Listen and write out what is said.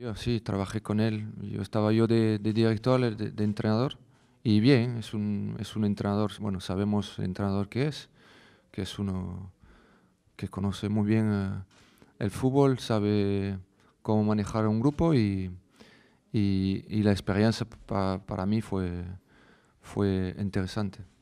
Yo sí, trabajé con él. Yo estaba yo de, director, de, entrenador. Y bien, es un, entrenador, bueno, sabemos el entrenador que es, que es uno que conoce muy bien eh, el fútbol, sabe cómo manejar un grupo y, la experiencia para mí fue, fue interesante.